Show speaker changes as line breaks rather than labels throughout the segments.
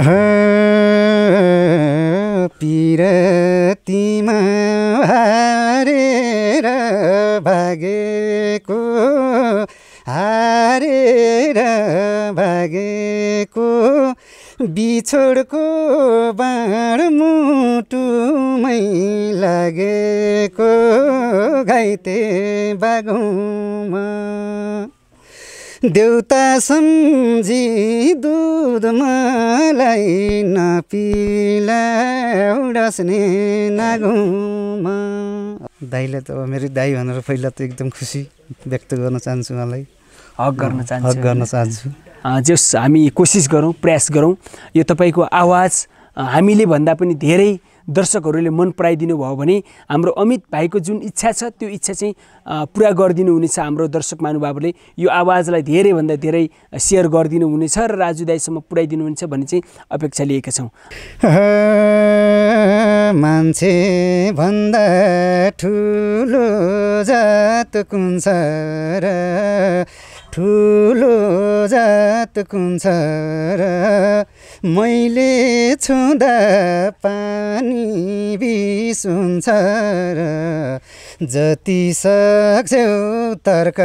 पिरतीमा हारेर भागेको हारेर भागेको बिछोडको बाँड मुटुमै लागेको घाइते बागुमा, देउता सम्झी दुध मलाई नपिला नागुमा
दाईले त मेरो दाई भनेर पहिला त एकदम खुसी व्यक्त गर्न चाहन्छु मलाई
हक गर्न चाहन्छु हक गर्न चाहन्छु जस हामी कोसिस गरौँ प्रयास गरौँ यो तपाईँको आवाज हामीले भन्दा पनि धेरै दर्शकहरूले मन पराइदिनु भयो भने हाम्रो अमित भाइको जुन इच्छा छ त्यो इच्छा चाहिँ पुरा गरिदिनु हुनेछ हाम्रो दर्शक महानुभावले यो आवाजलाई धेरैभन्दा धेरै सेयर गरिदिनु हुनेछ र राजु दाईसम्म पुर्याइदिनु हुनेछ भन्ने चाहिँ अपेक्षा लिएका छौँ
मान्छे भन्दा ठुलो जात कुन छ र ठुलो जात कुन छ र मैले छुँदा पानी बिसुन्छ र जति सक्छौ तर्क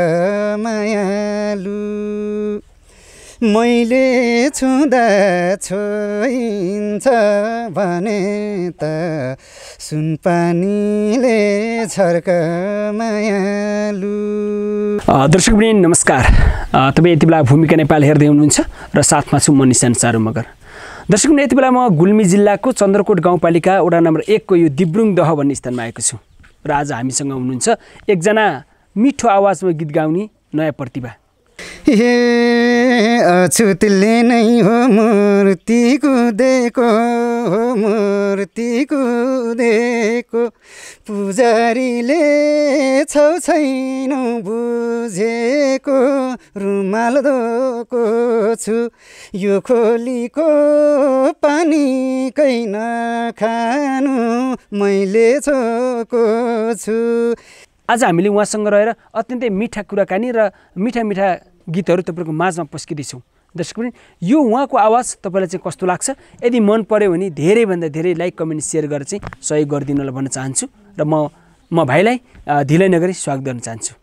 मायालु मैले छुँदा छोइन्छ भने त सुन पानीले छर्क मायालु
दर्शक नमस्कार तपाईँ यति बेला भूमिका नेपाल हेर्दै हुनुहुन्छ र साथमा छु म निशान चारु मगर दर्शक यति बेला म गुल्मी जिल्लाको चन्द्रकोट गाउँपालिका वडा नम्बर एकको यो दिब्रुङ दह भन्ने स्थानमा आएको छु र आज हामीसँग हुनुहुन्छ एकजना मिठो आवाजमा गीत गाउने नयाँ प्रतिभा
अछुतले नै हो मूर्ति कुदेको हो मूर्ति कुदेको पुजारीले छौ छैन बुझेको रुमाल धोको छु यो खोलीको
पानीकै नखानु मैले छोको छु आज हामीले उहाँसँग रहेर अत्यन्तै मिठा कुराकानी र मिठा मिठा गीतहरू तपाईँको माझमा पस्किँदैछौँ दर्शक पनि यो उहाँको आवाज तपाईँलाई चाहिँ कस्तो लाग्छ यदि मन पऱ्यो भने धेरैभन्दा धेरै लाइक कमेन्ट सेयर गरेर चाहिँ सहयोग गरिदिनु होला भन्न चाहन्छु र म म भाइलाई ढिलाइ नगरी स्वागत गर्न चाहन्छु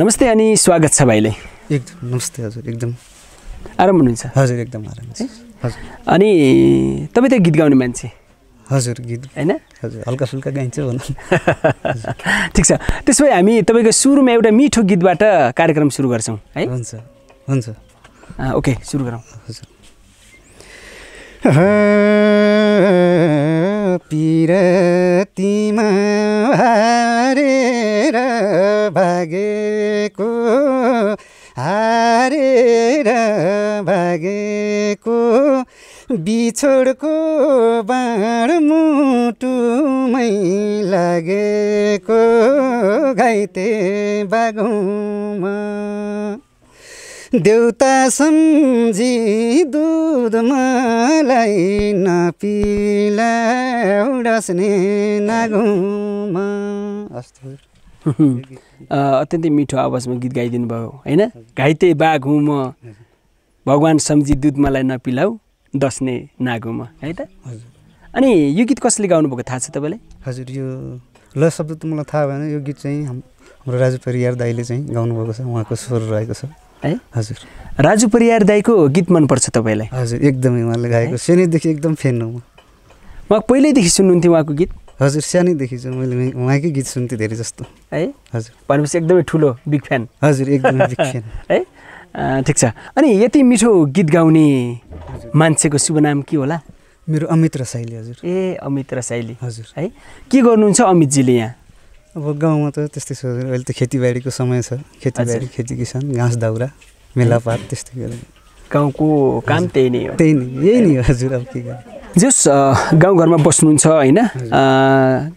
नमस्ते अनि स्वागत छ भाइलाई एकदम नमस्ते हजुर एकदम आराम हुनुहुन्छ हजुर एकदम आराम हजुर अनि तपाईँ त गीत गाउने मान्छे हजुर गीत होइन हजुर हल्का फुल्का गाइन्छ भनौँ ठिक छ त्यसो भए हामी तपाईँको सुरुमा एउटा मिठो गीतबाट कार्यक्रम सुरु गर्छौँ है हुन्छ हुन्छ ओके सुरु गरौँ हजुर
पिरतिमा हारेर भागेको हारेर भागेको बिछोडको बाँड मुटुमै लागेको घाइते बागौँमा देउता सम्झी दुध मलाई
नपिला नागुमा अत्यन्तै मिठो आवाजमा गीत गाइदिनु भयो होइन घाइते बाघ हुँ म भगवान् सम्झी दुध मलाई नपिलाऊ दस्ने नागुमा है त अनि यो गीत कसले गाउनुभएको थाहा छ तपाईँलाई हजुर यो
ल शब्द त मलाई थाहा भएन यो गीत चाहिँ हाम्रो राजु परियार दाईले चाहिँ गाउनुभएको छ उहाँको स्वर रहेको छ है हजुर राजु परियार दाईको गीत मनपर्छ तपाईँलाई हजुर एकदमै उहाँले गाएको सानैदेखि एकदम फेन हो उहाँ पहिल्यैदेखि सुन्नुहुन्थ्यो उहाँको गीत हजुर सानैदेखि चाहिँ मैले उहाँकै गीत सुन्थेँ
धेरै जस्तो है हजुर भनेपछि एकदमै ठुलो बिग फ्यान हजुर एकदम बिग फ्यान है ठिक छ अनि यति मिठो गीत गाउने मान्छेको शुभनाम के होला मेरो अमित रसाइली हजुर ए अमित रसाइली हजुर है के गर्नुहुन्छ अमितजीले यहाँ
अब गाउँमा त त्यस्तै छ अहिले त खेतीबारीको समय छ खेतीबारी खेती किसान घाँस दाउरा मेलापात त्यस्तै गरेर गाउँको काम त्यही नै हो त्यही नै यही नै हो हजुर अब के गर्नु
जस गाउँघरमा बस्नुहुन्छ होइन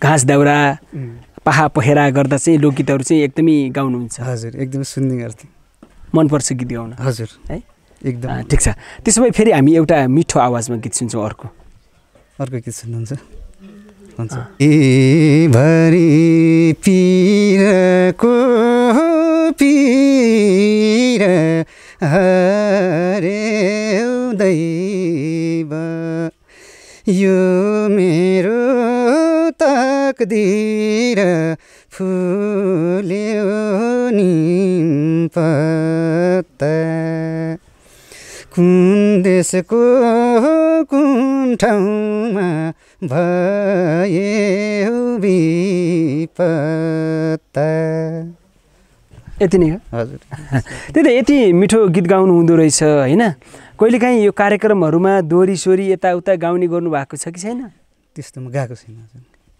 घाँस दाउरा पाहा पहेरा गर्दा चाहिँ लोकगीतहरू चाहिँ एकदमै गाउनुहुन्छ हजुर एकदमै सुन्ने गर्थे मनपर्छ गीत गाउन हजुर है एकदम ठिक छ त्यसो भए फेरि हामी एउटा मिठो आवाजमा गीत सुन्छौँ अर्को अर्को गीत सुन्नुहुन्छ
भरि पिरको पिर हरे दैव यो मेरो तकदिर फुल्यो नि पत्ता कुन देशको कुन ठाउँमा भए यति नै हो
हजुर त्यही त यति मिठो गीत गाउनु हुँदो रहेछ होइन कहिलेकाहीँ यो कार्यक्रमहरूमा दोहोरी सोरी यताउता गाउने गर्नु भएको छ कि छैन त्यस्तो म गाएको छैन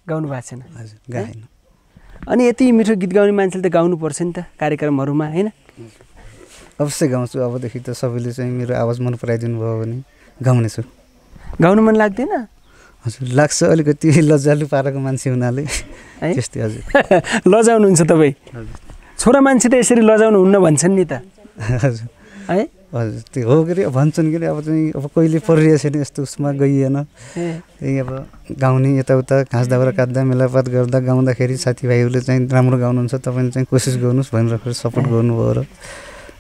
गाउनु भएको छैन हजुर गाएन अनि यति मिठो गीत गाउने मान्छेले त गाउनु पर्छ नि त कार्यक्रमहरूमा होइन
अवश्य गाउँछु अबदेखि त सबैले चाहिँ मेरो आवाज मन पराइदिनु भयो भने गाउनेछु गाउनु मन लाग्दैन हजुर लाग्छ अलिकति लजालु पाराको मान्छे हुनाले त्यस्तै हजुर लजाउनुहुन्छ तपाईँ छोरा मान्छे त यसरी लजाउनु हुन्न भन्छन् नि त हजुर है हजुर त्यो हो कि भन्छन् कि अब चाहिँ अब कहिले परिरहेको छैन यस्तो उसमा गइएन त्यही अब गाउने यताउता घाँस दाउरा काट्दा मेलापात गर्दा गाउँदाखेरि साथीभाइहरूले चाहिँ राम्रो गाउनुहुन्छ तपाईँले चाहिँ कोसिस गर्नुहोस् भनेर फेरि सपोर्ट गर्नुभयो र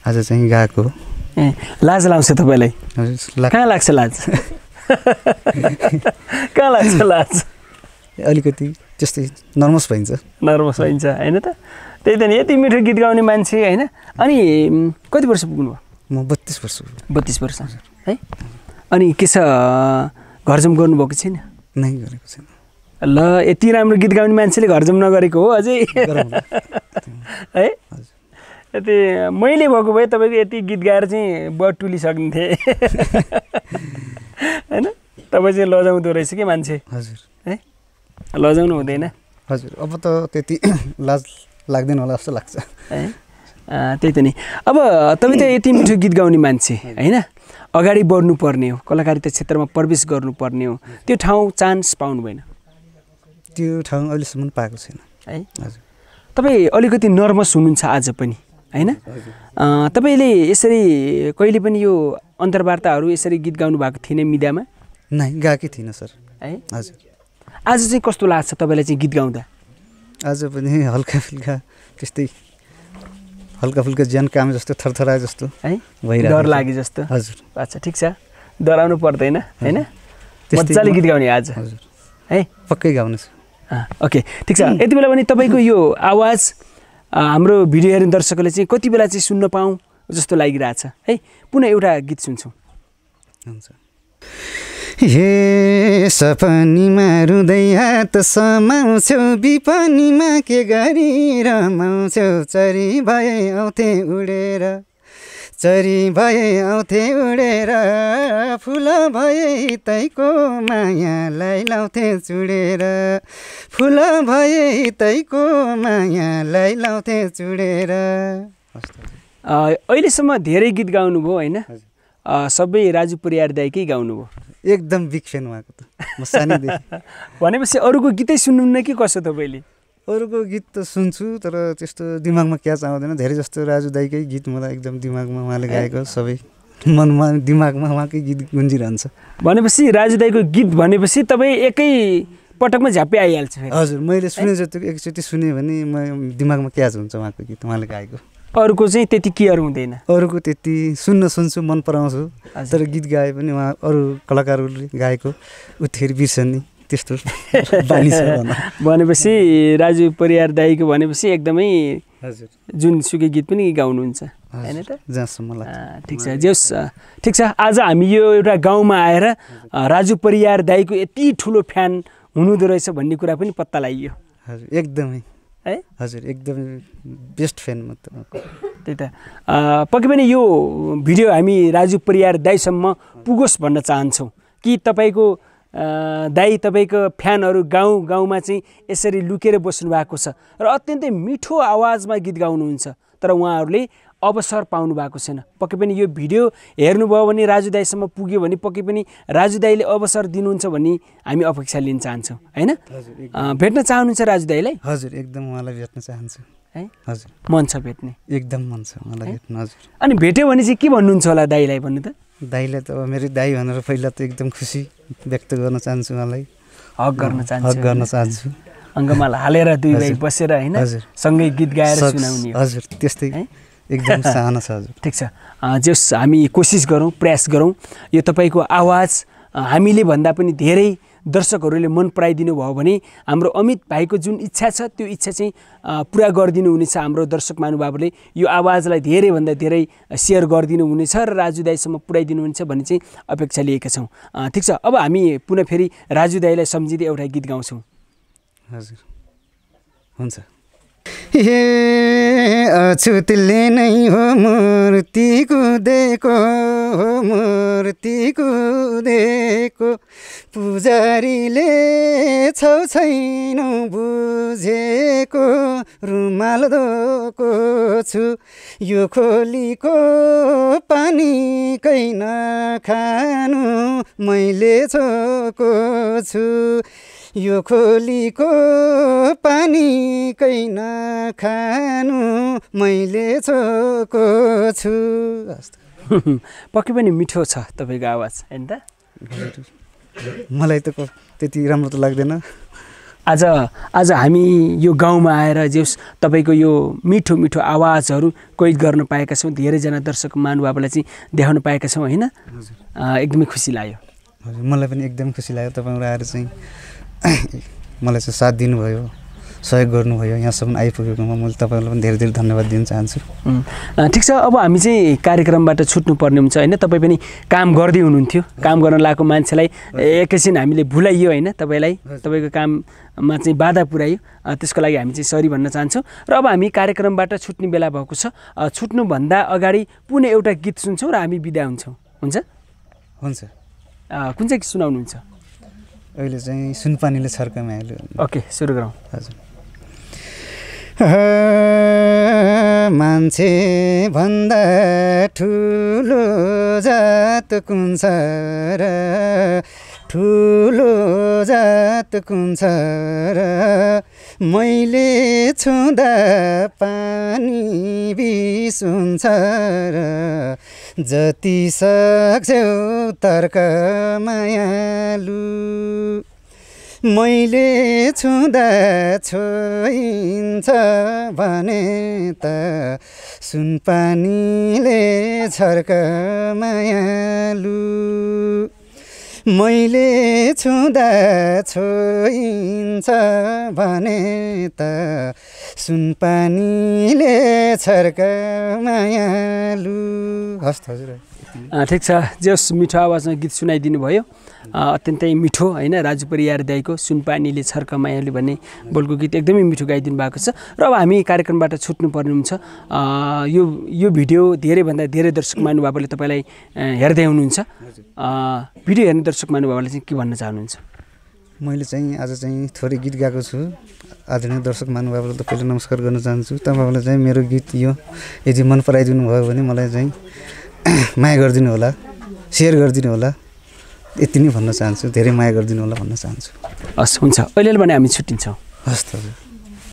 आज चाहिँ गएको लाज लाउँछ तपाईँलाई हजुर कहाँ लाग्छ लाज
कहाँ लाग्छ लाज
अलिकति त्यस्तै नर्भस भइन्छ
नर्भस भइन्छ होइन त त्यही त नि यति मिठो गीत गाउने मान्छे होइन अनि कति वर्ष पुग्नु भयो म बत्तिस वर्ष बत्तिस वर्ष है अनि के छ घरजम गर्नुभएको छैन नै गरेको छैन ल यति राम्रो गीत गाउने मान्छेले घरजम नगरेको हो अझै है यति मैले भएको भए तपाईँको यति गीत गाएर चाहिँ बटुलिसक्ने थिएँ होइन तपाईँ चाहिँ लजाउँदो रहेछ कि मान्छे हजुर है लजाउनु
हुँदैन हजुर अब त त्यति
लाज लाग्दैन होला जस्तो लाग्छ है त्यही त नि अब तपाईँ त यति मिठो गीत गाउने मान्छे होइन अगाडि बढ्नु पर्ने हो कलाकारिता क्षेत्रमा प्रवेश गर्नुपर्ने हो त्यो ठाउँ चान्स पाउनु भएन त्यो ठाउँ अहिलेसम्म पाएको छैन है हजुर तपाईँ अलिकति नर्भस हुनुहुन्छ आज पनि होइन तपाईँले यसरी कहिले पनि यो अन्तर्वार्ताहरू यसरी गीत गाउनु भएको थिएन मिडियामा
नै गाएकै थिइनँ
सर है हजुर आज चाहिँ कस्तो लाग्छ तपाईँलाई चाहिँ गीत गाउँदा आज पनि
हल्का फुल्का त्यस्तै हल्का फुल्का ज्यान काम जस्तो थरथरा जस्तो है भइरहेको डर लागे जस्तो
हजुर अच्छा ठिक छ डराउनु पर्दैन होइन मजाले गीत गाउने आज हजुर है पक्कै गाउनु छ ओके ठिक छ यति बेला पनि तपाईँको यो आवाज हाम्रो भिडियो हेर्ने दर्शकले चाहिँ कति बेला चाहिँ सुन्न पाऊँ जस्तो लागिरहेछ है पुनः एउटा गीत सुन्छौँ हुन्छ
हे सपनीमा रुँदै हात समाउँछौ बिपनीमा के गरी रमाउँछौ चरी भए आउँथे उडेर चरी भए आउँथे उडेर फुल भए तैको मायालाई लाउँथे चुडेर फुल भए तैको
मायालाई लाउँथे चुडेर अहिलेसम्म धेरै गीत गाउनुभयो होइन सबै राजु परियार दाईकै गाउनुभयो एकदम बिग फ्यान उहाँको त भनेपछि अरूको गीतै सुन्नु सुन्नुहुन्न के कसो तपाईँले
अरूको गीत त सुन्छु तर त्यस्तो दिमागमा क्याच आउँदैन धेरै जस्तो राजु दाईकै गीत मलाई एकदम दिमागमा उहाँले गाएको सबै मनमा दिमागमा उहाँकै गीत गुन्जिरहन्छ
भनेपछि राजु दाईको गीत भनेपछि तपाईँ एकै पटकमा झ्यापै आइहाल्छ हजुर मैले सुने जति एकचोटि सुने भने
म दिमागमा क्याच हुन्छ उहाँको गीत उहाँले गाएको अरूको चाहिँ त्यति केयर हुँदैन अरूको त्यति सुन्न सुन्छु मन पराउँछु तर गीत गाए पनि उहाँ अरू कलाकारहरूले गाएको ऊ थिएर बिर्सन् नि त्यस्तो
भनेपछि राजु परियार दाईको भनेपछि एकदमै हजुर जुन सुकै गीत पनि गाउनुहुन्छ होइन
त जहाँसम्म
ठिक छ जेस् ठिक छ आज हामी यो एउटा गाउँमा आएर राजु परियार दाईको यति ठुलो फ्यान हुनुहुँदो रहेछ भन्ने कुरा पनि पत्ता लगाइयो हजुर एकदमै है हजुर एकदम बेस्ट फ्यान म तपाईँको त्यही त पक्कै पनि यो भिडियो हामी राजु परियार दाईसम्म पुगोस् भन्न चाहन्छौँ कि तपाईँको दाई तपाईँको फ्यानहरू गाउँ गाउँमा चाहिँ यसरी लुकेर बस्नु भएको छ र अत्यन्तै मिठो आवाजमा गीत गाउनुहुन्छ तर उहाँहरूले अवसर पाउनु भएको छैन पक्कै पनि यो भिडियो हेर्नुभयो भने राजु दाईसम्म पुग्यो भने पक्कै पनि राजु दाईले अवसर दिनुहुन्छ भन्ने हामी अपेक्षा लिन चाहन्छौँ होइन भेट्न चाहनुहुन्छ राजु दाईलाई हजुर एकदम उहाँलाई भेट्न चाहन्छु है हजुर मन छ भेट्ने एकदम मन छ मलाई भेट्नु हजुर अनि भेट्यो भने चाहिँ
के भन्नुहुन्छ होला दाईलाई भन्नु त दाईलाई त मेरो दाई भनेर पहिला त एकदम खुसी व्यक्त गर्न चाहन्छु उहाँलाई हक गर्न चाहन्छु हक गर्न चाहन्छु अङ्गमाल हालेर दुई भाइ बसेर होइन सँगै गीत गाएर सुनाउने हजुर त्यस्तै एकदम सानो छ हजुर
ठिक छ जस हामी कोसिस गरौँ प्रयास गरौँ यो तपाईँको आवाज हामीले भन्दा पनि धेरै दर्शकहरूले मन पराइदिनु भयो भने हाम्रो अमित भाइको जुन इच्छा छ त्यो इच्छा चाहिँ पुरा गरिदिनु हुनेछ हाम्रो दर्शक महानुभावहरूले यो आवाजलाई धेरैभन्दा धेरै सेयर गरिदिनु हुनेछ र राजु दाईसम्म पुऱ्याइदिनु हुनेछ भन्ने चाहिँ अपेक्षा लिएका छौँ ठिक छ अब हामी पुनः फेरि राजु दाईलाई सम्झिँदै एउटा गीत गाउँछौँ हजुर हुन्छ
ए अछुतले नै हो मूर्ति कुदेको हो मूर्ति कुदेको पुजारीले छौ छैन बुझेको रुमाल दोको छु यो खोलीको पानी कै नखानु मैले छोको छु यो खोलीको पानी कै खानु मैले छोको छु
पक्कै पनि मिठो छ तपाईँको आवाज होइन त मलाई त त्यति राम्रो त लाग्दैन आज आज हामी यो गाउँमा आएर जे तपाईँको यो मिठो मिठो आवाजहरू कैद गर्न पाएका छौँ धेरैजना दर्शक महानुभावलाई चाहिँ देखाउन पाएका छौँ होइन एकदमै खुसी लाग्यो हजुर मलाई पनि एकदम खुसी लाग्यो तपाईँहरू आएर चाहिँ
मलाई चाहिँ साथ दिनुभयो सहयोग गर्नुभयो यहाँसम्म
आइपुगेकोमा मैले तपाईँलाई पनि धेरै धेरै धन्यवाद दिन चाहन्छु ठिक छ अब हामी चाहिँ कार्यक्रमबाट छुट्नु पर्ने हुन्छ होइन तपाईँ पनि काम गर्दै हुनुहुन्थ्यो काम गर्न लागेको मान्छेलाई एकैछिन हामीले भुलाइयो होइन तपाईँलाई तपाईँको काममा चाहिँ बाधा पुऱ्यायो त्यसको लागि हामी चाहिँ सरी भन्न चाहन्छौँ र अब हामी कार्यक्रमबाट छुट्ने बेला भएको छ छुट्नुभन्दा अगाडि पुनः एउटा गीत सुन्छौँ र हामी बिदा हुन्छौँ हुन्छ हुन्छ कुन चाहिँ गीत सुनाउनुहुन्छ
अहिले चाहिँ
सुनपानीले अहिले
ओके सुरु गरौँ हजुर
मान्छे भन्दा ठुलो जात कुन छ र ठुलो जात कुन छ र मैले छुँदा पानी बिसुन्छ र जति सक्छौ तर्क मायालु मैले छुँदा छोइन्छ भने त सुनपानीले छर्क मायालु मैले छुँदा छोइन्छ भने त
सुनपानीले छर्क मायालु हस् हजुर ठिक छ जस मिठो आवाजमा गीत सुनाइदिनु भयो अत्यन्तै मिठो होइन राजु परियार दाईको सुनपानीले छर्कमायाले भन्ने बोलको गीत एकदमै मिठो गाइदिनु भएको छ र अब हामी कार्यक्रमबाट छुट्नु पर्ने हुन्छ यो यो भिडियो धेरैभन्दा धेरै दर्शक महानुभावले तपाईँलाई हेर्दै हुनुहुन्छ भिडियो हेर्ने दर्शक महानुभावले चाहिँ के भन्न चाहनुहुन्छ
मैले चाहिँ आज चाहिँ थोरै गीत गाएको छु आदरणीय दर्शक महानुभावलाई त पहिला नमस्कार गर्न चाहन्छु तपाईँहरूलाई चाहिँ मेरो गीत यो यदि मन पराइदिनु भयो भने मलाई चाहिँ माया गरिदिनु होला सेयर गरिदिनु होला यति नै भन्न चाहन्छु धेरै माया गरिदिनु होला भन्न चाहन्छु हस् हुन्छ अहिले भने हामी छुट्टिन्छौँ
हस् त